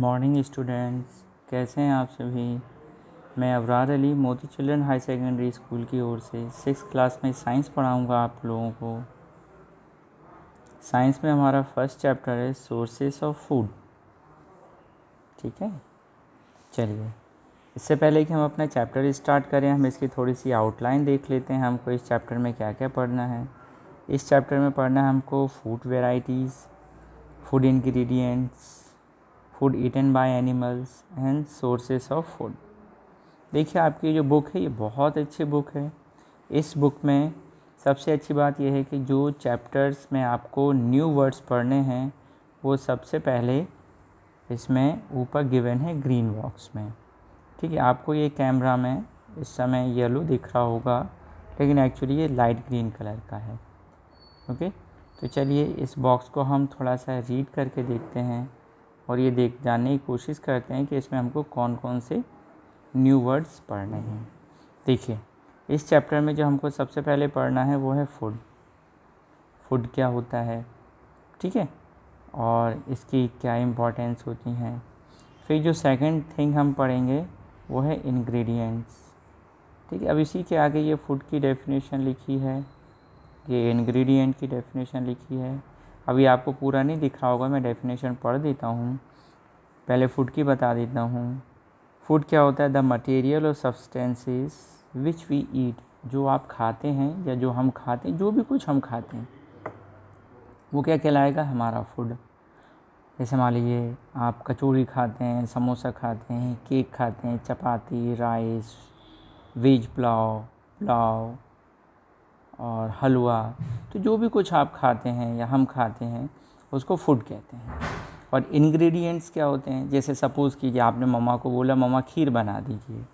Morning students कैसे हैं आप सभी मैं अबरार अली मोती चिल्ड्रन हाई सेकेंडरी स्कूल की ओर से सिक्स क्लास में साइंस पढ़ाऊंगा आप लोगों को साइंस में हमारा फर्स्ट चैप्टर है सोर्सेस ऑफ फूड ठीक है चलिए इससे पहले कि हम अपना चैप्टर स्टार्ट करें हम इसकी थोड़ी सी आउटलाइन देख लेते हैं हमको इस चैप्टर में क्या क्या पढ़ना है इस चैप्टर में पढ़ना है हमको food varieties food ingredients food eaten by animals and sources of food देखिए आपकी जो बुक है ये बहुत अच्छी बुक है इस बुक में सबसे अच्छी बात यह है कि जो चैप्टर्स में आपको न्यू वर्ड्स पढ़ने हैं वो सबसे पहले इसमें ऊपर गिवन है ग्रीन बॉक्स में ठीक है आपको ये कैमरा में इस समय येलो दिख रहा होगा लेकिन एक्चुअली ये लाइट ग्रीन कलर का है ओके तो चलिए इस बॉक्स को हम थोड़ा सा रीड करके देखते हैं और ये देख जानने की कोशिश करते हैं कि इसमें हमको कौन कौन से न्यू वर्ड्स पढ़ने हैं देखिए इस चैप्टर में जो हमको सबसे पहले पढ़ना है वो है फूड फूड क्या होता है ठीक है और इसकी क्या इम्पोर्टेंस होती हैं फिर जो सेकंड थिंग हम पढ़ेंगे वो है इंग्रेडिएंट्स ठीक है अब इसी के आगे ये फूड की डेफिनेशन लिखी है ये इंग्रेडिएंट की डेफिनेशन लिखी है अभी आपको पूरा नहीं दिख रहा होगा मैं डेफिनेशन पढ़ देता हूँ पहले फूड की बता देता हूँ फूड क्या होता है द मटेरियल और सब्सटेंसेस विच वी ईट जो आप खाते हैं या जो हम खाते हैं जो भी कुछ हम खाते हैं वो क्या कहलाएगा हमारा फूड जैसे मान लीजिए आप कचौड़ी खाते हैं समोसा खाते हैं केक खाते हैं चपाती राइस वेज पुलाव पुलाव और हलवा तो जो भी कुछ आप खाते हैं या हम खाते हैं उसको फूड कहते हैं और इंग्रेडिएंट्स क्या होते हैं जैसे सपोज़ कीजिए आपने मम्मा को बोला मम्मा खीर बना दीजिए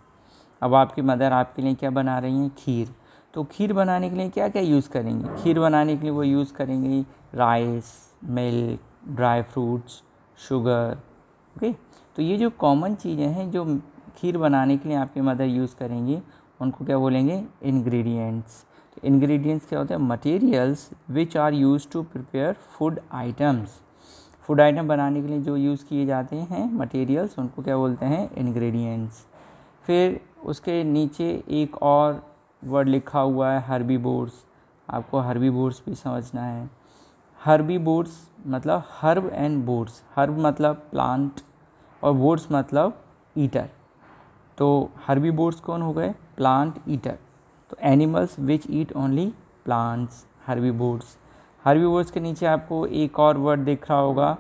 अब आपकी मदर आपके लिए क्या बना रही हैं खीर तो खीर बनाने के लिए क्या क्या यूज़ करेंगे खीर बनाने के लिए वो यूज़ करेंगे rice milk dry fruits sugar okay तो ये जो कॉमन चीज़ें हैं जो खीर बनाने के लिए आपकी मदर यूज़ करेंगी उनको क्या बोलेंगे इन्ग्रीडियंट्स इंग्रेडिएंट्स क्या होते हैं materials which are use to prepare food items food item बनाने के लिए जो यूज़ किए जाते हैं मटेरियल्स उनको क्या बोलते हैं इंग्रेडिएंट्स फिर उसके नीचे एक और वर्ड लिखा हुआ है हर्बी बोर्ड्स आपको हर्बी बोर्ड्स भी समझना है हर्बी बोर्ड्स मतलब हर्ब एंड बोर्ड्स हर्ब मतलब प्लांट और बोर्ड्स मतलब ईटर तो हर्बी बोर्ड्स कौन हो गए प्लांट ईटर तो animals which eat only plants herbivores herbivores के नीचे आपको एक और वर्ड दिख रहा होगा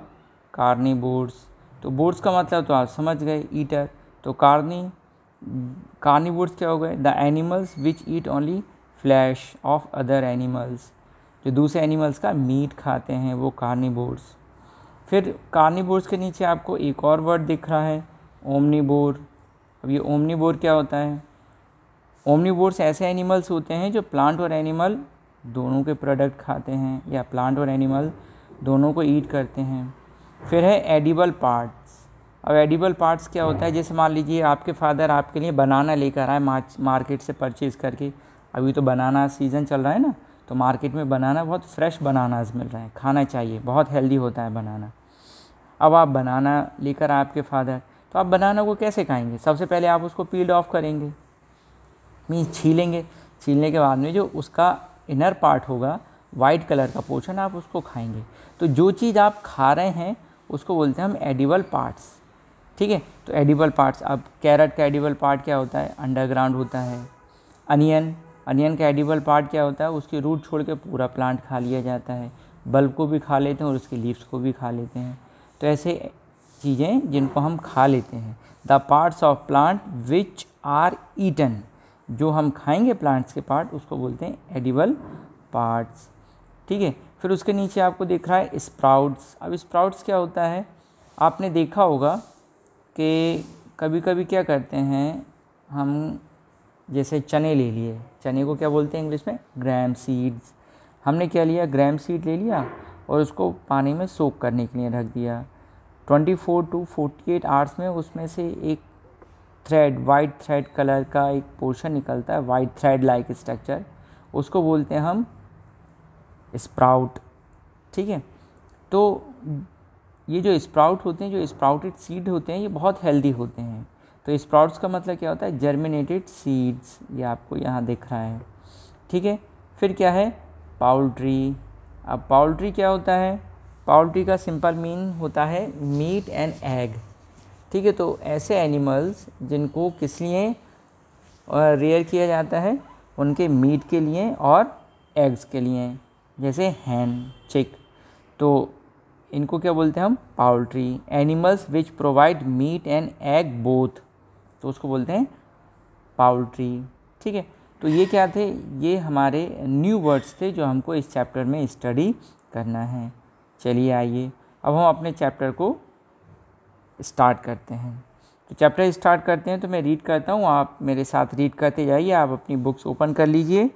कार्निबोर्ड्स तो बोर्ड्स का मतलब तो आप समझ गए ईटर तो कार्नी कार्निवोर्ड्स क्या हो गए the animals which eat only flesh of other animals जो दूसरे एनिमल्स का मीट खाते हैं वो बोर्ड्स फिर कार्निवोर्ड्स के नीचे आपको एक और वर्ड दिख रहा है बोर अब ये बोर क्या होता है ओमनीवोर्स ऐसे एनिमल्स होते हैं जो प्लांट और एनिमल दोनों के प्रोडक्ट खाते हैं या प्लांट और एनिमल दोनों को ईट करते हैं फिर है एडिबल पार्ट्स अब एडिबल पार्ट्स क्या होता है जैसे मान लीजिए आपके फादर आपके लिए बनाना लेकर आए मार्केट से परचेज़ करके अभी तो बनाना सीज़न चल रहा है ना तो मार्केट में बनाना बहुत फ्रेश बनानाज मिल रहे हैं खाना चाहिए बहुत हेल्दी होता है बनाना अब आप बनाना लेकर आपके फादर तो आप बनाना को कैसे खाएंगे सबसे पहले आप उसको पील्ड ऑफ करेंगे मीन्स छीलेंगे छीलने के बाद में जो उसका इनर पार्ट होगा वाइट कलर का पोर्शन आप उसको खाएंगे तो जो चीज़ आप खा रहे हैं उसको बोलते हैं हम एडिबल पार्ट्स ठीक है तो एडिबल पार्ट्स अब कैरेट का एडिबल पार्ट क्या होता है अंडरग्राउंड होता है अनियन अनियन का एडिबल पार्ट क्या होता है उसकी रूट छोड़ के पूरा प्लांट खा लिया जाता है बल्ब को भी खा लेते हैं और उसके लीव्स को भी खा लेते हैं तो ऐसे चीज़ें जिनको हम खा लेते हैं the parts of plant which are eaten जो हम खाएंगे प्लांट्स के पार्ट उसको बोलते हैं एडिबल पार्ट्स ठीक है फिर उसके नीचे आपको देख रहा है स्प्राउट्स अब स्प्राउट्स क्या होता है आपने देखा होगा कि कभी कभी क्या करते हैं हम जैसे चने ले लिए चने को क्या बोलते हैं इंग्लिश में ग्रैम सीड्स हमने क्या लिया ग्रैम सीड ले लिया और उसको पानी में सोख करने के लिए रख दिया 24 टू फोर्टी आवर्स में उसमें से एक थ्रेड वाइट थ्रेड कलर का एक पोर्शन निकलता है वाइट थ्रेड लाइक स्ट्रक्चर उसको बोलते हैं हम स्प्राउट ठीक है तो ये जो स्प्राउट होते हैं जो स्प्राउटेड सीड होते हैं ये बहुत हेल्दी होते हैं तो स्प्राउट्स का मतलब क्या होता है जर्मिनेटेड सीड्स ये आपको यहाँ दिख रहा है ठीक है फिर क्या है पाउल्ट्री अब पाउल्ट्री क्या होता है पाउल्ट्री का सिंपल मीन होता है मीट एंड एग ठीक है तो ऐसे एनिमल्स जिनको किस लिए रेयर किया जाता है उनके मीट के लिए और एग्स के लिए जैसे हैन चिक तो इनको क्या बोलते हैं हम poultry animals which provide meat and egg both तो उसको बोलते हैं पाउल्ट्री ठीक है तो ये क्या थे ये हमारे न्यू वर्ड्स थे जो हमको इस चैप्टर में स्टडी करना है चलिए आइए अब हम अपने चैप्टर को स्टार्ट करते हैं तो चैप्टर स्टार्ट करते हैं तो मैं रीड करता हूँ आप मेरे साथ रीड करते जाइए आप अपनी बुक्स ओपन कर लीजिए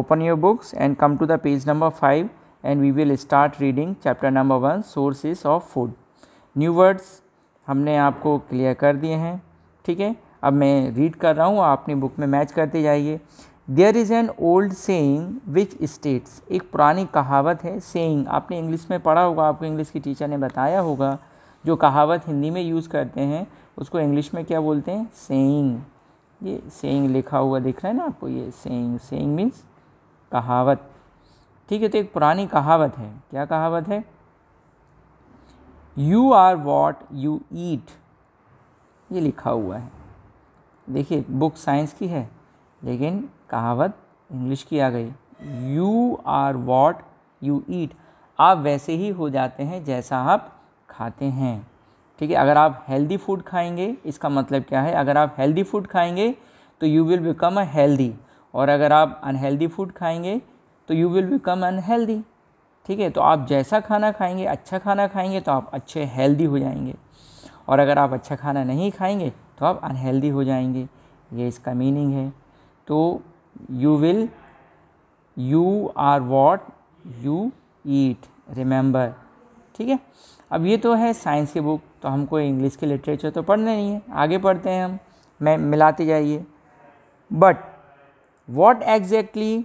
open your books and come to the page number five and we will start reading chapter number one sources of food new words हमने आपको क्लियर कर दिए हैं ठीक है अब मैं रीड कर रहा हूँ आप अपनी बुक में मैच करते जाइए there is an old saying which states एक पुरानी कहावत है सेइंग आपने इंग्लिश में पढ़ा होगा आपको इंग्लिश की टीचर ने बताया होगा जो कहावत हिंदी में यूज़ करते हैं उसको इंग्लिश में क्या बोलते हैं सेइंग ये सेइंग लिखा हुआ दिख रहा है ना आपको ये सेइंग सेइंग मीन्स कहावत ठीक है तो एक पुरानी कहावत है क्या कहावत है you are what you eat ये लिखा हुआ है देखिए बुक साइंस की है लेकिन कहावत इंग्लिश की आ गई you are what you eat आप वैसे ही हो जाते हैं जैसा आप खाते हैं ठीक है अगर आप हेल्दी फूड खाएंगे इसका मतलब क्या है अगर आप हेल्दी फूड खाएंगे तो you will become a healthy और अगर आप अनहेल्दी फूड खाएंगे तो यू विल बिकम अनहेल्दी ठीक है तो आप जैसा खाना खाएंगे अच्छा खाना खाएंगे तो आप अच्छे हेल्दी हो जाएंगे और अगर आप अच्छा खाना नहीं खाएंगे तो आप अनहेल्दी हो जाएंगे ये इसका मीनिंग है तो you will you are what you eat remember ठीक है अब ये तो है साइंस की बुक तो हमको इंग्लिश की लिटरेचर तो पढ़ने नहीं है आगे पढ़ते हैं हम मैं मिलाते जाइए but what exactly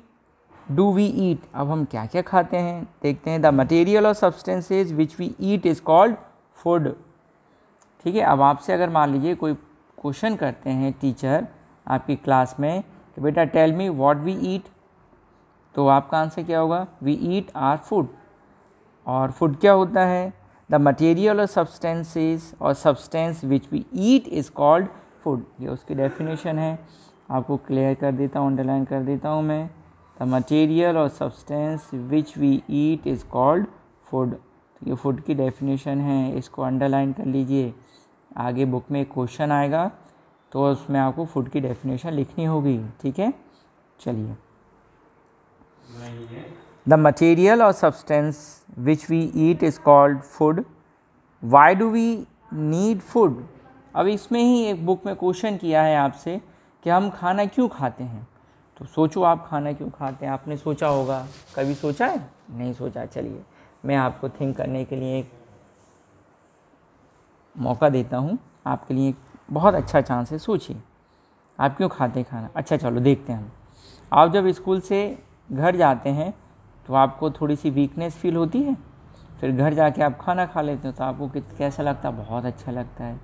do we eat अब हम क्या क्या खाते हैं देखते हैं द मटेरियल और substances which we eat is called food ठीक है अब आपसे अगर मान लीजिए कोई क्वेश्चन करते हैं टीचर आपकी क्लास में कि बेटा tell me what we eat तो आपका आंसर क्या होगा वी ईट आर फूड और फूड क्या होता है द मटेरियल और सब्सटेंसेस और substance which we eat is called food ये उसकी डेफिनेशन है आपको क्लियर कर देता हूँ अंडरलाइन कर देता हूँ मैं द मटेरियल और substance which we eat is called food ये फूड की डेफिनेशन है इसको अंडरलाइन कर लीजिए आगे बुक में क्वेश्चन आएगा तो उसमें आपको फूड की डेफिनेशन लिखनी होगी ठीक है चलिए The material or substance which we eat is called food. Why do we need food? अब इसमें ही एक बुक में क्वेश्चन किया है आपसे कि हम खाना क्यों खाते हैं तो सोचो आप खाना क्यों खाते हैं आपने सोचा होगा कभी सोचा है नहीं सोचा चलिए मैं आपको थिंक करने के लिए एक मौका देता हूँ आपके लिए बहुत अच्छा चांस है सोचिए आप क्यों खाते हैं खाना अच्छा चलो देखते हैं हम आप जब स्कूल से घर जाते हैं तो आपको थोड़ी सी वीकनेस फील होती है फिर घर जाके आप खाना खा लेते हो तो आपको कैसा लगता है बहुत अच्छा लगता है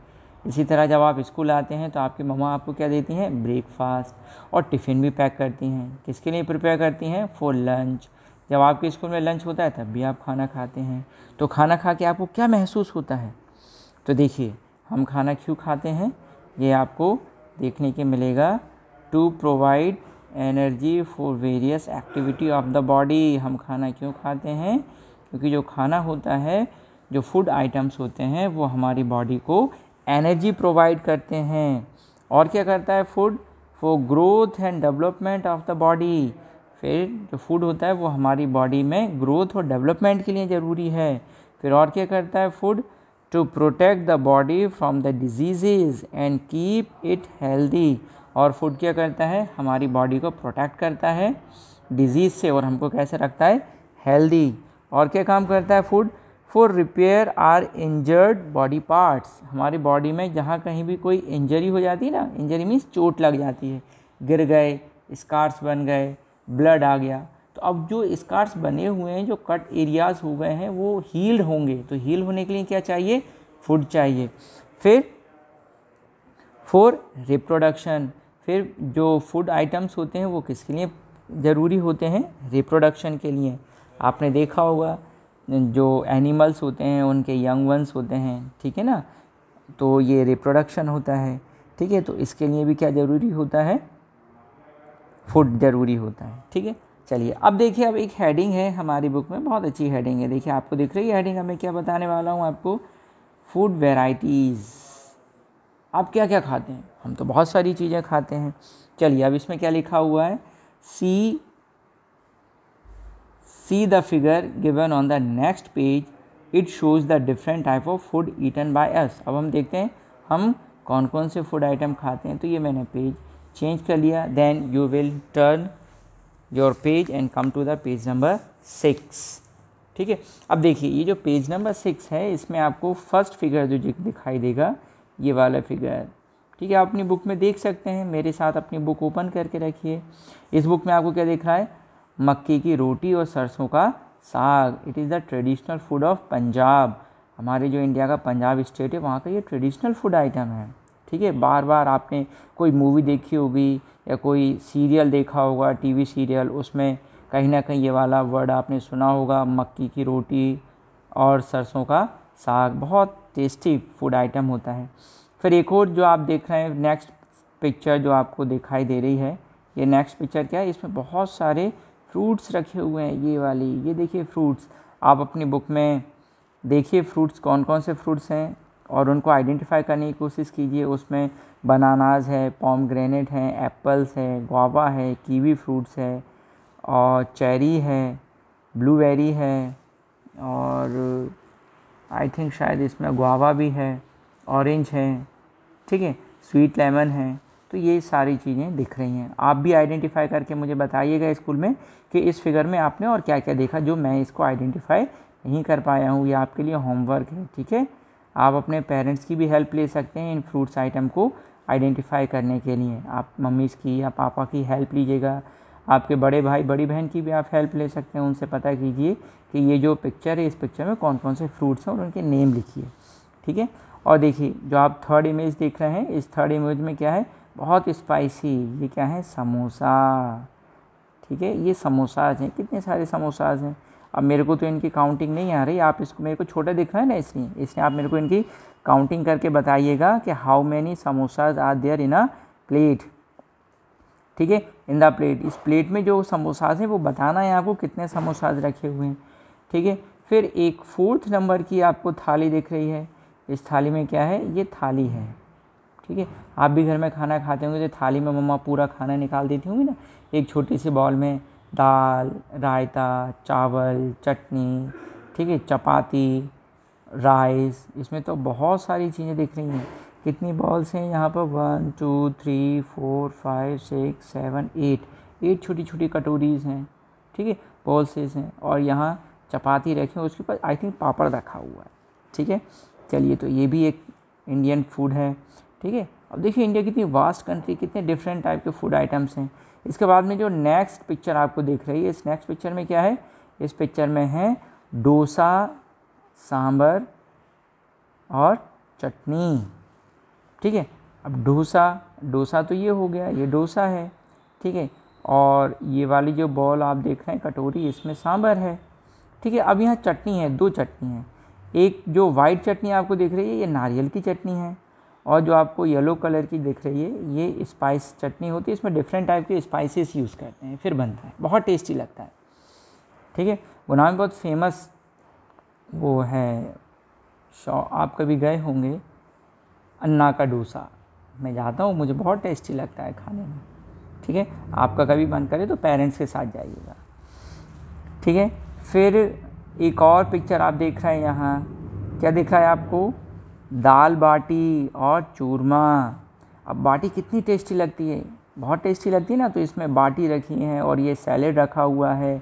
इसी तरह जब आप स्कूल आते हैं तो आपकी मम्मा आपको क्या देती हैं ब्रेकफास्ट और टिफ़िन भी पैक करती हैं किसके लिए प्रिपेयर करती हैं फॉर लंच जब आपके स्कूल में लंच होता है तब भी आप खाना खाते हैं तो खाना खा के आपको क्या महसूस होता है तो देखिए हम खाना क्यों खाते हैं ये आपको देखने के मिलेगा to provide energy for various activity of the body हम खाना क्यों खाते हैं क्योंकि जो खाना होता है जो फूड आइटम्स होते हैं वो हमारी बॉडी को एनर्जी प्रोवाइड करते हैं और क्या करता है food for growth and development of the body फिर जो फूड होता है वो हमारी बॉडी में ग्रोथ और डेवलपमेंट के लिए ज़रूरी है फिर और क्या करता है food to protect the body from the disease and keep it healthy और फूड क्या करता है हमारी बॉडी को प्रोटेक्ट करता है डिजीज़ से और हमको कैसे रखता है हेल्दी और क्या काम करता है food for repair are injured body parts हमारी बॉडी में जहाँ कहीं भी कोई इंजरी हो जाती है ना इंजरी मीन्स चोट लग जाती है गिर गए स्कार्स बन गए ब्लड आ गया तो अब जो स्कार्स बने हुए हैं जो कट एरियाज़ हो गए हैं वो हील्ड होंगे तो हील होने के लिए क्या चाहिए फूड चाहिए फिर फॉर रिप्रोडक्शन फिर जो फूड आइटम्स होते हैं वो किसके लिए ज़रूरी होते हैं रिप्रोडक्शन के लिए आपने देखा होगा जो एनिमल्स होते हैं उनके यंग वंस होते हैं ठीक है ना तो ये रिप्रोडक्शन होता है ठीक है तो इसके लिए भी क्या ज़रूरी होता है फूड ज़रूरी होता है ठीक है चलिए अब देखिए अब एक हेडिंग है हमारी बुक में बहुत अच्छी हेडिंग है देखिए आपको दिख रही है हेडिंग अब मैं क्या बताने वाला हूँ आपको फूड वेराइटीज़ आप क्या क्या खाते हैं हम तो बहुत सारी चीज़ें खाते हैं चलिए अब इसमें क्या लिखा हुआ है see see the figure given on the next page it shows the different type of food eaten by us अब हम देखते हैं हम कौन कौन से फूड आइटम खाते हैं तो ये मैंने पेज चेंज कर लिया then you will turn your page and come to the page number six ठीक है अब देखिए ये जो पेज नंबर सिक्स है इसमें आपको फर्स्ट फिगर जो दिखाई देगा ये वाला फिगर ठीक है आप अपनी बुक में देख सकते हैं मेरे साथ अपनी बुक ओपन करके रखिए इस बुक में आपको क्या दिख रहा है मक्के की रोटी और सरसों का साग it is the traditional food of Punjab हमारे जो इंडिया का पंजाब स्टेट है वहाँ का ये ट्रेडिशनल फूड आइटम है ठीक है बार बार आपने कोई मूवी देखी होगी या कोई सीरियल देखा होगा टीवी सीरियल उसमें कहीं ना कहीं ये वाला वर्ड आपने सुना होगा मक्की की रोटी और सरसों का साग बहुत टेस्टी फूड आइटम होता है फिर एक और जो आप देख रहे हैं नेक्स्ट पिक्चर जो आपको दिखाई दे रही है ये नेक्स्ट पिक्चर क्या है इसमें बहुत सारे फ्रूट्स रखे हुए हैं ये वाली ये देखिए फ्रूट्स आप अपनी बुक में देखिए फ्रूट्स कौन कौन से फ्रूट्स हैं और उनको आइडेंटिफाई करने की कोशिश कीजिए उसमें बनानाज है पॉम ग्रेनेट है एप्पल्स है गोवा है कीवी फ्रूट्स है और चेरी है ब्लूबेरी है और आई थिंक शायद इसमें गुआवा भी है ऑरेंज है ठीक है स्वीट लेमन है तो ये सारी चीज़ें दिख रही हैं आप भी आइडेंटिफाई करके मुझे बताइएगा स्कूल में कि इस फिगर में आपने और क्या क्या देखा जो मैं इसको आइडेंटिफाई नहीं कर पाया हूँ ये आपके लिए होमवर्क है ठीक है आप अपने पेरेंट्स की भी हेल्प ले सकते हैं इन फ्रूट्स आइटम को आइडेंटिफाई करने के लिए आप मम्मीज़ की या पापा की हेल्प लीजिएगा आपके बड़े भाई बड़ी बहन की भी आप हेल्प ले सकते हैं उनसे पता कीजिए कि ये जो पिक्चर है इस पिक्चर में कौन कौन से फ्रूट्स हैं और उनके नेम लिखिए ठीक है और देखिए जो आप थर्ड इमेज देख रहे हैं इस थर्ड इमेज में क्या है बहुत स्पाइसी ये क्या है समोसा ठीक है ये समोसाज हैं कितने सारे समोसाज हैं अब मेरे को तो इनकी काउंटिंग नहीं आ रही आप इसको मेरे को छोटा दिख रहा है ना इसलिए इसलिए आप मेरे को इनकी काउंटिंग करके बताइएगा कि how many samosas are there in a plate ठीक है इन द प्लेट इस प्लेट में जो समोसाज हैं वो बताना है आपको कितने समोसाज रखे हुए हैं ठीक है फिर एक फोर्थ नंबर की आपको थाली दिख रही है इस थाली में क्या है ये थाली है ठीक है आप भी घर में खाना खाते होंगे तो थाली में मम्मा पूरा खाना निकाल देती होंगी ना एक छोटी सी बॉल में दाल रायता चावल चटनी ठीक है चपाती राइस इसमें तो बहुत सारी चीज़ें दिख रही हैं कितनी बॉल्स हैं यहाँ पर one two three four five six seven eight eight छोटी छोटी कटोरीज हैं ठीक है बॉल्सेस हैं और यहाँ चपाती रखी उसके ऊपर आई थिंक पापड़ रखा हुआ है ठीक है चलिए तो ये भी एक इंडियन फूड है ठीक है अब देखिए इंडिया कितनी वास्ट कंट्री कितने डिफरेंट टाइप के फूड आइटम्स हैं इसके बाद में जो नेक्स्ट पिक्चर आपको देख रही है इस नेक्स्ट पिक्चर में क्या है इस पिक्चर में है डोसा सांभर और चटनी ठीक है अब डोसा डोसा तो ये हो गया ये डोसा है ठीक है और ये वाली जो बॉल आप देख रहे हैं कटोरी इसमें सांभर है ठीक है अब यहाँ चटनी है दो चटनी है एक जो वाइट चटनी आपको दिख रही है ये नारियल की चटनी है और जो आपको येलो कलर की दिख रही है ये स्पाइस चटनी होती है इसमें डिफरेंट टाइप के स्पाइसेस यूज़ करते हैं फिर बनता है बहुत टेस्टी लगता है ठीक है गुना में बहुत फेमस वो है शॉ आप कभी गए होंगे अन्ना का डोसा मैं जाता हूँ मुझे बहुत टेस्टी लगता है खाने में ठीक है आपका कभी मन करे तो पेरेंट्स के साथ जाइएगा ठीक है फिर एक और पिक्चर आप देख रहे हैं यहाँ क्या देख रहा है आपको दाल बाटी और चूरमा अब बाटी कितनी टेस्टी लगती है बहुत टेस्टी लगती है ना तो इसमें बाटी रखी है और ये सैलेड रखा हुआ है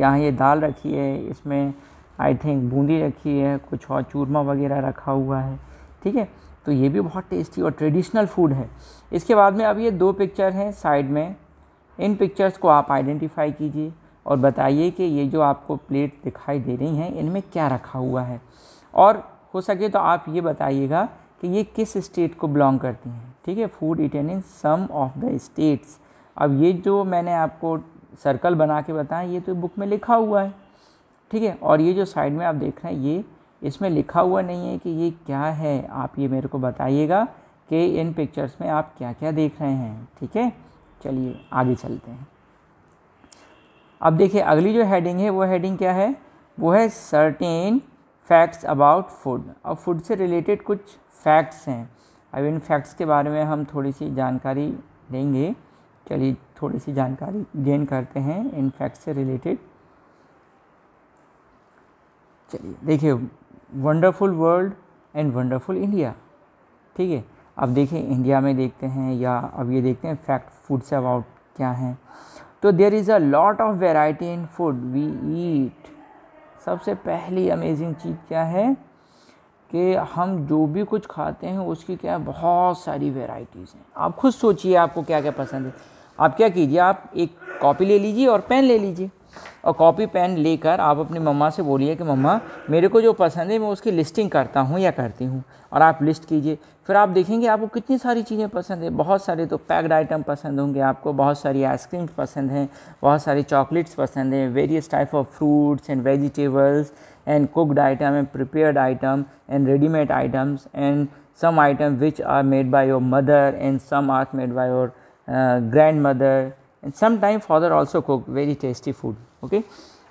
यहाँ ये दाल रखी है इसमें आई थिंक बूंदी रखी है कुछ और चूरमा वगैरह रखा हुआ है ठीक है तो ये भी बहुत टेस्टी और ट्रेडिशनल फूड है इसके बाद में अब ये दो पिक्चर हैं साइड में इन पिक्चर्स को आप आइडेंटिफाई कीजिए और बताइए कि ये जो आपको प्लेट दिखाई दे रही हैं इनमें क्या रखा हुआ है और हो सके तो आप ये बताइएगा कि ये किस स्टेट को बिलोंग करती हैं ठीक है food eaten in some of the states अब ये जो मैंने आपको सर्कल बना के बताया ये तो बुक में लिखा हुआ है ठीक है और ये जो साइड में आप देख रहे हैं ये इसमें लिखा हुआ नहीं है कि ये क्या है आप ये मेरे को बताइएगा कि इन पिक्चर्स में आप क्या क्या देख रहे हैं ठीक है चलिए आगे चलते हैं अब देखिए अगली जो हेडिंग है वो हेडिंग क्या है वो है सर्टेन फैक्ट्स अबाउट फूड अब फूड से रिलेटेड कुछ फैक्ट्स हैं अब इन फैक्ट्स के बारे में हम थोड़ी सी जानकारी देंगे चलिए थोड़ी सी जानकारी गेन करते हैं इन फैक्ट्स से रिलेटेड चलिए देखिए wonderful world and wonderful India ठीक है अब देखिए इंडिया में देखते हैं या अब ये देखते हैं फैक्ट फूड्स अबाउट क्या हैं तो there is a lot of variety in food we eat सबसे पहली अमेजिंग चीज़ क्या है कि हम जो भी कुछ खाते हैं उसकी क्या है बहुत सारी वेराइटीज़ हैं आप खुद सोचिए आपको क्या क्या पसंद है आप क्या कीजिए आप एक कॉपी ले लीजिए और पेन ले लीजिए और कॉपी पेन लेकर आप अपनी मम्मा से बोलिए कि मम्मा मेरे को जो पसंद है मैं उसकी लिस्टिंग करता हूँ या करती हूँ और आप लिस्ट कीजिए फिर आप देखेंगे आपको कितनी सारी चीज़ें पसंद है बहुत सारे तो पैक्ड आइटम पसंद होंगे आपको बहुत सारी आइसक्रीम पसंद हैं बहुत सारी चॉकलेट्स पसंद हैं various type of fruits and vegetables and cooked item and prepared item and readymade items and some item which are made by your mother and some are made by your grandmother and time father also cook very tasty food okay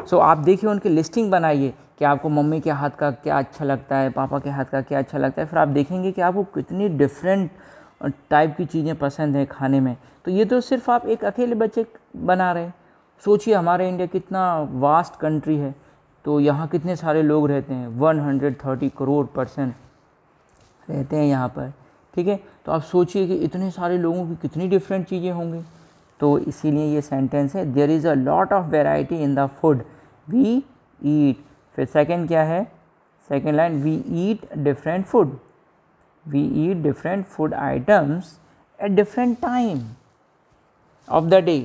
so आप देखिए उनकी listing बनाइए कि आपको mummy के हाथ का क्या अच्छा लगता है पापा के हाथ का क्या अच्छा लगता है फिर आप देखेंगे कि आपको कितनी डिफरेंट टाइप की चीज़ें पसंद हैं खाने में तो ये तो सिर्फ आप एक अकेले बच्चे बना रहे हैं सोचिए हमारे इंडिया कितना वास्ट कंट्री है तो यहाँ कितने सारे लोग रहते हैं 130 करोड़ परसेंट रहते हैं यहाँ पर ठीक है तो आप सोचिए कि इतने सारे लोगों की कितनी डिफरेंट चीज़ें होंगी तो इसीलिए ये सेंटेंस है there is a lot of variety in the food we eat फिर सेकेंड क्या है second line we eat different food we eat different food items at different time of the day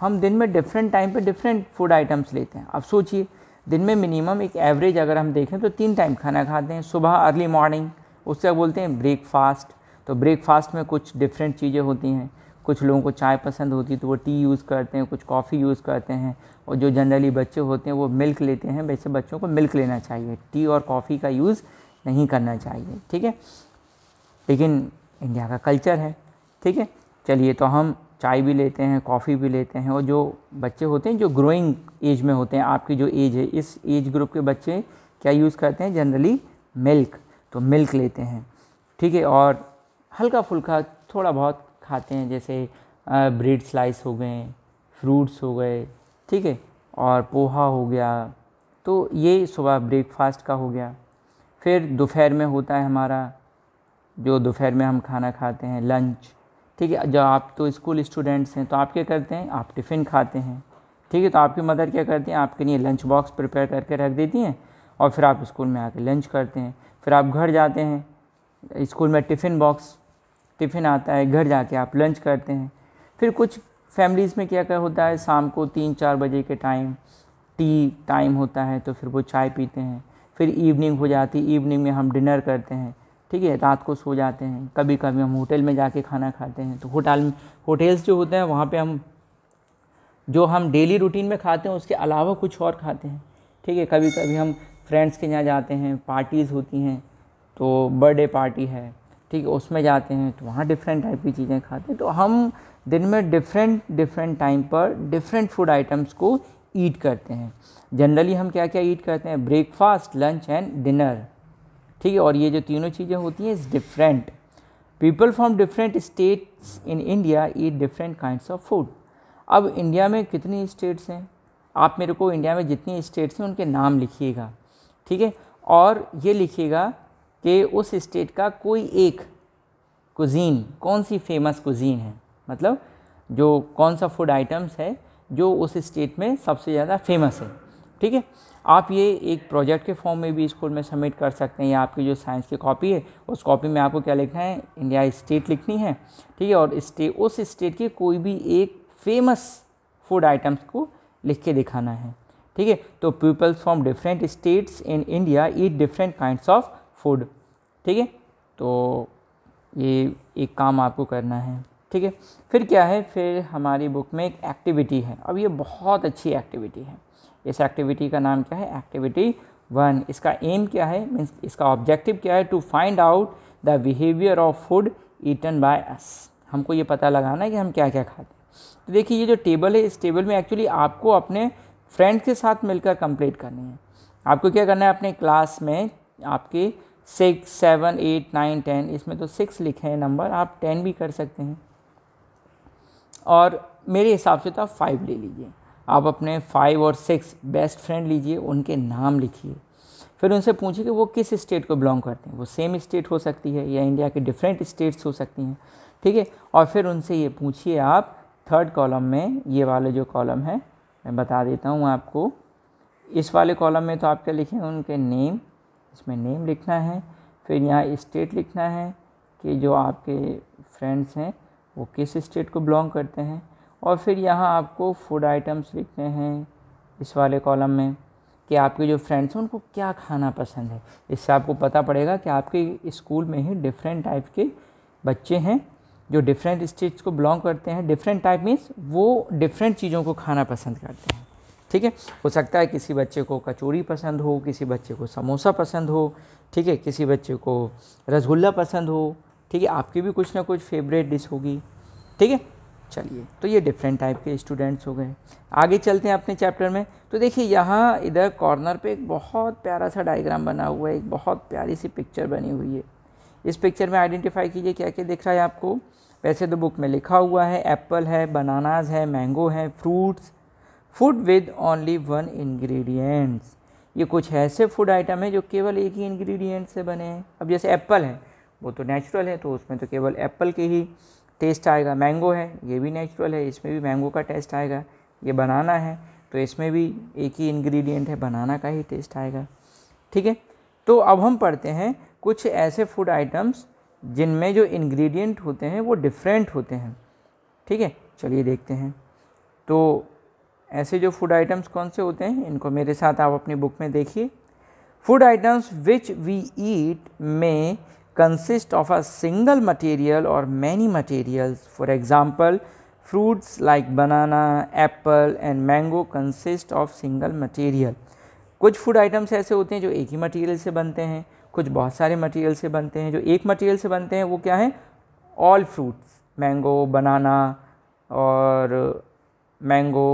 हम दिन में डिफरेंट टाइम पे different food items लेते हैं अब सोचिए दिन में मिनिमम एक एवरेज अगर हम देखें तो तीन टाइम खाना खाते हैं सुबह अर्ली मॉर्निंग उससे बोलते हैं ब्रेकफास्ट तो ब्रेकफास्ट में कुछ डिफरेंट चीज़ें होती हैं कुछ लोगों को चाय पसंद होती है तो वो टी यूज़ करते हैं कुछ कॉफ़ी यूज़ करते हैं और जो जनरली बच्चे होते हैं वो मिल्क लेते हैं वैसे बच्चों को मिल्क लेना चाहिए टी और कॉफ़ी का यूज़ नहीं करना चाहिए ठीक है लेकिन इंडिया का कल्चर है ठीक है चलिए तो हम चाय भी लेते हैं कॉफ़ी भी लेते हैं और जो बच्चे होते हैं जो ग्रोइंग एज में होते हैं आपकी जो एज है इस एज ग्रुप के बच्चे क्या यूज़ करते हैं जनरली मिल्क तो मिल्क लेते हैं ठीक है और हल्का फुल्का थोड़ा बहुत खाते हैं जैसे ब्रेड स्लाइस हो गए फ्रूट्स हो गए ठीक है और पोहा हो गया तो ये सुबह ब्रेकफास्ट का हो गया फिर दोपहर में होता है हमारा जो दोपहर में हम खाना खाते हैं लंच ठीक है जब आप तो स्कूल स्टूडेंट्स हैं तो आप क्या करते हैं आप टिफ़िन खाते हैं ठीक है तो आपकी मदर क्या करती हैं आपके लिए लंच बॉक्स प्रिपेयर करके रख देती हैं और फिर आप स्कूल में आकर लंच करते हैं फिर आप घर जाते हैं स्कूल में टिफ़िन बॉक्स टिफ़िन आता है घर जाके आप लंच करते हैं फिर कुछ फैमिलीज़ में क्या क्या होता है शाम को तीन चार बजे के टाइम टी टाइम होता है तो फिर वो चाय पीते हैं फिर इवनिंग हो जाती है इवनिंग में हम डिनर करते हैं ठीक है रात को सो जाते हैं कभी कभी हम होटल में जाके खाना खाते हैं तो होटल में होटल्स जो होते हैं वहाँ पे हम जो हम डेली रूटीन में खाते हैं उसके अलावा कुछ और खाते हैं ठीक है कभी कभी हम फ्रेंड्स के यहाँ जाते हैं पार्टीज़ होती हैं तो बर्थडे पार्टी है ठीक है उसमें जाते हैं तो वहाँ डिफरेंट टाइप की चीज़ें खाते हैं तो हम दिन में डिफरेंट डिफरेंट टाइम पर डिफरेंट फूड आइटम्स को ईट करते हैं जनरली हम क्या क्या ईट करते हैं ब्रेकफास्ट लंच एंड डिनर ठीक है और ये जो तीनों चीज़ें होती हैं is different people from different states in India eat different kinds of food अब इंडिया में कितनी स्टेट्स हैं आप मेरे को इंडिया में जितनी स्टेट्स हैं उनके नाम लिखिएगा ठीक है और ये लिखिएगा कि उस स्टेट का कोई एक कुजीन कौन सी फेमस कुजीन है मतलब जो कौन सा फूड आइटम्स है जो उस स्टेट में सबसे ज़्यादा फेमस है ठीक है आप ये एक प्रोजेक्ट के फॉर्म में भी स्कूल में सबमिट कर सकते हैं या आपकी जो साइंस की कॉपी है उस कॉपी में आपको क्या लिखना है इंडिया स्टेट लिखनी है ठीक है और स्टे उस स्टेट के कोई भी एक फेमस फूड आइटम्स को लिख के दिखाना है ठीक है तो peoples from different states in India eat different kinds of food ठीक है तो ये एक काम आपको करना है ठीक है फिर क्या है फिर हमारी बुक में एक एक्टिविटी है अब ये बहुत अच्छी एक्टिविटी है इस एक्टिविटी का नाम क्या है एक्टिविटी वन इसका एम क्या है मीन्स इसका ऑब्जेक्टिव क्या है to find out the behaviour of food eaten by us हमको ये पता लगाना है कि हम क्या क्या खाते हैं तो देखिए ये जो टेबल है इस टेबल में एक्चुअली आपको अपने फ्रेंड के साथ मिलकर कंप्लीट करनी है आपको क्या करना है अपने क्लास में आपके six seven eight nine ten इसमें तो सिक्स लिखे हैं नंबर आप टेन भी कर सकते हैं और मेरे हिसाब से तो आप फाइव ले लीजिए आप अपने फाइव और सिक्स बेस्ट फ्रेंड लीजिए उनके नाम लिखिए फिर उनसे पूछिए कि वो किस स्टेट को बिलोंग करते हैं वो सेम स्टेट हो सकती है या इंडिया के डिफरेंट स्टेट्स हो सकती हैं ठीक है और फिर उनसे ये पूछिए आप थर्ड कॉलम में ये वाले जो कॉलम है मैं बता देता हूँ आपको इस वाले कॉलम में तो आप क्या लिखें उनके नेम इसमें नेम लिखना है फिर यहाँ स्टेट लिखना है कि जो आपके फ्रेंड्स हैं वो किस स्टेट को बिलोंग करते हैं और फिर यहाँ आपको फूड आइटम्स लिखने हैं इस वाले कॉलम में कि आपके जो फ्रेंड्स हैं उनको क्या खाना पसंद है इससे आपको पता पड़ेगा कि आपके स्कूल में ही डिफरेंट टाइप के बच्चे हैं जो डिफरेंट स्टेट्स को बिलोंग करते हैं डिफरेंट टाइप मीन्स वो डिफरेंट चीज़ों को खाना पसंद करते हैं ठीक है हो सकता है किसी बच्चे को कचौड़ी पसंद हो किसी बच्चे को समोसा पसंद हो ठीक है किसी बच्चे को रसगुल्ला पसंद हो ठीक है आपकी भी कुछ ना कुछ फेवरेट डिश होगी ठीक है चलिए तो ये डिफरेंट टाइप के स्टूडेंट्स हो गए आगे चलते हैं अपने चैप्टर में तो देखिए यहाँ इधर कॉर्नर पे एक बहुत प्यारा सा डायग्राम बना हुआ है एक बहुत प्यारी सी पिक्चर बनी हुई है इस पिक्चर में आइडेंटिफाई कीजिए क्या क्या दिख रहा है आपको वैसे तो बुक में लिखा हुआ है एप्पल है बनानाज है मैंगो है fruits food with only one ingredients ये कुछ ऐसे फूड आइटम हैं जो केवल एक ही इंग्रेडिएंट से बने हैं अब जैसे एप्पल है वो तो नेचुरल है तो उसमें तो केवल एप्पल के ही टेस्ट आएगा मैंगो है ये भी नेचुरल है इसमें भी मैंगो का टेस्ट आएगा ये बनाना है तो इसमें भी एक ही इंग्रेडिएंट है बनाना का ही टेस्ट आएगा ठीक है तो अब हम पढ़ते हैं कुछ ऐसे फूड आइटम्स जिनमें जो इंग्रेडिएंट होते हैं वो डिफरेंट होते हैं ठीक है चलिए देखते हैं तो ऐसे जो फूड आइटम्स कौन से होते हैं इनको मेरे साथ आप अपनी बुक में देखिए food items which we eat में consist of a single material और many materials for example fruits like banana apple and mango consist of single material कुछ फूड आइटम्स ऐसे होते हैं जो एक ही मटेरियल से बनते हैं कुछ बहुत सारे मटेरियल से बनते हैं जो एक मटेरियल से बनते हैं वो क्या है ऑल फ्रूट्स मैंगो बनाना और mango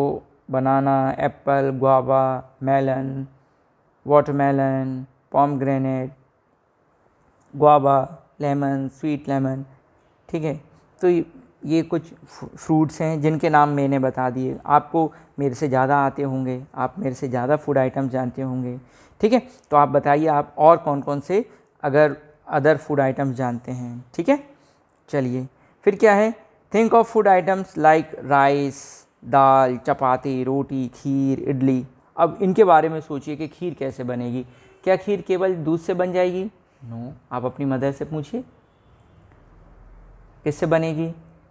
banana apple guava melon watermelon pomegranate guava lemon sweet lemon ठीक है तो ये कुछ फ्रूट्स हैं जिनके नाम मैंने बता दिए आपको मेरे से ज़्यादा आते होंगे आप मेरे से ज़्यादा फूड आइटम्स जानते होंगे ठीक है तो आप बताइए आप और कौन कौन से अगर अदर फूड आइटम्स जानते हैं ठीक है चलिए फिर क्या है think of food items like rice dal chapati roti kheer idli अब इनके बारे में सोचिए कि खीर कैसे बनेगी क्या खीर केवल दूध से बन जाएगी नो आप अपनी मदर से पूछिए किससे बनेगी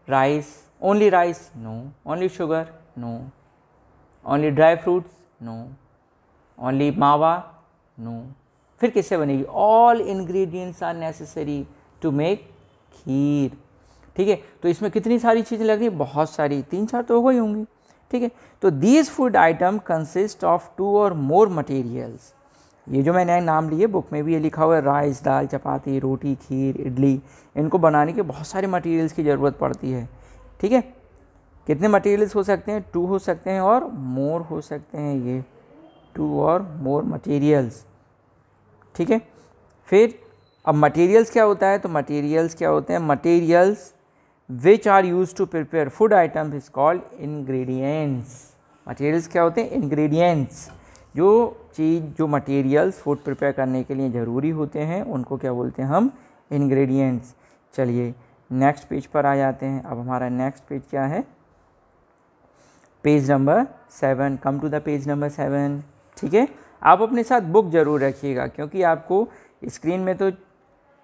rice only rice no only sugar no only dry fruits no only mawa no फिर किससे बनेगी all ingredients are necessary to make kheer ठीक है तो इसमें कितनी सारी चीज़ें लग रही बहुत सारी तीन चार तो हो गई होंगी ठीक है तो these food item consist of two और मोर मटेरियल्स ये जो मैंने नाम लिए बुक में भी ये लिखा हुआ है राइस दाल चपाती रोटी खीर इडली इनको बनाने के बहुत सारे मटेरियल्स की ज़रूरत पड़ती है ठीक है कितने मटेरियल्स हो सकते हैं टू हो सकते हैं और मोर हो सकते हैं ये टू और मोर मटेरियल्स ठीक है फिर अब मटेरियल्स क्या होता है तो मटेरियल्स क्या होते हैं materials which are used to prepare food items is called ingredients materials क्या होते हैं ingredients जो चीज़ जो materials food prepare करने के लिए ज़रूरी होते हैं उनको क्या बोलते हैं हम ingredients चलिए नेक्स्ट पेज पर आ जाते हैं अब हमारा नेक्स्ट पेज क्या है page number seven come to the page number seven ठीक है आप अपने साथ बुक ज़रूर रखिएगा क्योंकि आपको स्क्रीन में तो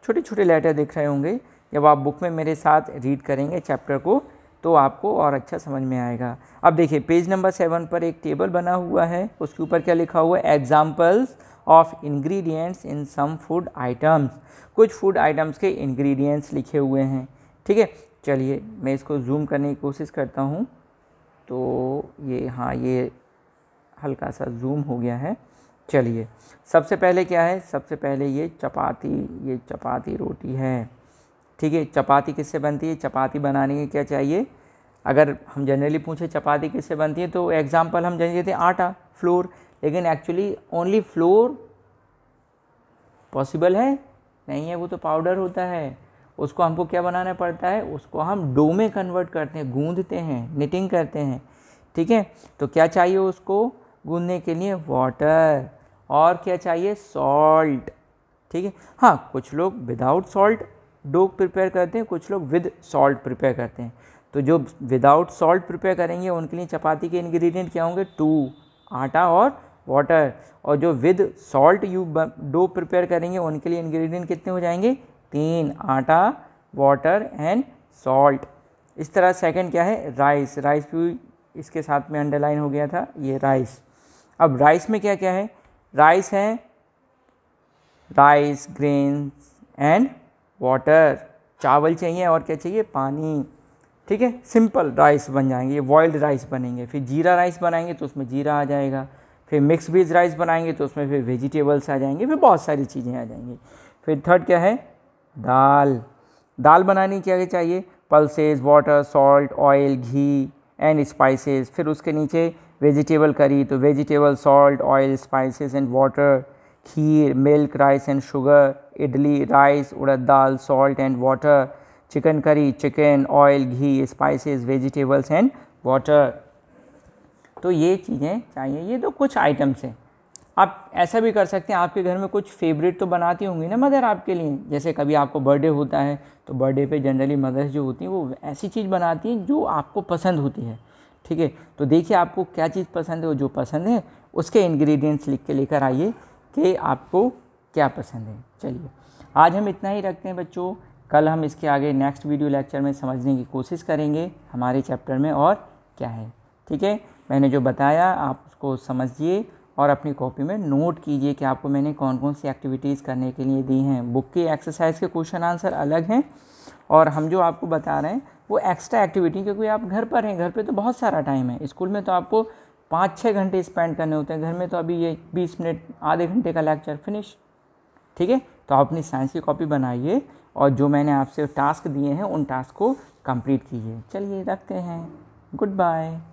छोटे छोटे लेटर दिख रहे होंगे जब आप बुक में मेरे साथ रीड करेंगे चैप्टर को तो आपको और अच्छा समझ में आएगा अब देखिए पेज नंबर सेवन पर एक टेबल बना हुआ है उसके ऊपर क्या लिखा हुआ है examples of ingredients in some food items कुछ फूड आइटम्स के इन्ग्रीडियंट्स लिखे हुए हैं ठीक है चलिए मैं इसको जूम करने की कोशिश करता हूँ तो ये हाँ ये हल्का सा जूम हो गया है चलिए सबसे पहले क्या है सबसे पहले ये चपाती ये चपाती रोटी है ठीक है चपाती किससे बनती है चपाती बनाने के क्या चाहिए अगर हम जनरली पूछे चपाती किससे बनती है तो एग्जाम्पल हम जन देते हैं आटा फ्लोर लेकिन एक्चुअली ओनली फ्लोर पॉसिबल है नहीं है वो तो पाउडर होता है उसको हमको क्या बनाना पड़ता है उसको हम डो में कन्वर्ट करते हैं गूंदते हैं निटिंग करते हैं ठीक है तो क्या चाहिए उसको गूंदने के लिए वाटर और क्या चाहिए सॉल्ट ठीक है हाँ कुछ लोग विदाउट सॉल्ट डो प्रिपेयर करते हैं कुछ लोग विद सॉल्ट प्रिपेयर करते हैं तो जो विदाउट सॉल्ट प्रिपेयर करेंगे उनके लिए चपाती के इंग्रेडिएंट क्या होंगे टू आटा और वाटर और जो with salt you dough prepare करेंगे उनके लिए इंग्रेडिएंट कितने हो जाएंगे तीन आटा वाटर एंड सॉल्ट इस तरह सेकंड क्या है राइस राइस भी इसके साथ में अंडरलाइन हो गया था ये राइस अब राइस में क्या क्या है राइस है राइस ग्रेन्स एंड वाटर चावल चाहिए और क्या चाहिए पानी ठीक है सिंपल राइस बन जाएंगे ये बॉइल्ड राइस बनेंगे फिर जीरा राइस बनाएंगे तो उसमें जीरा आ जाएगा फिर मिक्स वेज राइस बनाएंगे तो उसमें फिर वेजिटेबल्स आ जाएंगे फिर बहुत सारी चीज़ें आ जाएंगी फिर थर्ड क्या है दाल दाल बनानी क्या चाहिए pulses water salt oil ghee and spices फिर उसके नीचे वेजिटेबल करी तो vegetable salt oil spices and water kheer milk rice and sugar idli rice urad dal salt and water chicken curry chicken oil ghee spices vegetables and water तो ये चीज़ें चाहिए ये तो कुछ आइटम्स हैं आप ऐसा भी कर सकते हैं आपके घर में कुछ फेवरेट तो बनाती होंगी ना मदर आपके लिए जैसे कभी आपको बर्थडे होता है तो बर्थडे पे जनरली मदर्स जो होती हैं वो ऐसी चीज़ बनाती हैं जो आपको पसंद होती है ठीक है तो देखिए आपको क्या चीज़ पसंद है वो जो पसंद है उसके इंग्रेडिएंट्स लिख के लेकर आइए कि आपको क्या पसंद है चलिए आज हम इतना ही रखते हैं बच्चों कल हम इसके आगे नेक्स्ट वीडियो लेक्चर में समझने की कोशिश करेंगे हमारे चैप्टर में और क्या है ठीक है मैंने जो बताया आप उसको समझिए और अपनी कॉपी में नोट कीजिए कि आपको मैंने कौन कौन सी एक्टिविटीज़ करने के लिए दी हैं बुक की एक्सरसाइज के क्वेश्चन आंसर अलग हैं और हम जो आपको बता रहे हैं वो एक्स्ट्रा एक्टिविटी क्योंकि आप घर पर हैं घर पे तो बहुत सारा टाइम है स्कूल में तो आपको पाँच छः घंटे स्पेंड करने होते हैं घर में तो अभी ये बीस मिनट आधे घंटे का लेक्चर फिनिश ठीक है तो आप अपनी साइंस की कॉपी बनाइए और जो मैंने आपसे टास्क दिए हैं उन टास्क को कंप्लीट कीजिए चलिए रखते हैं गुड बाय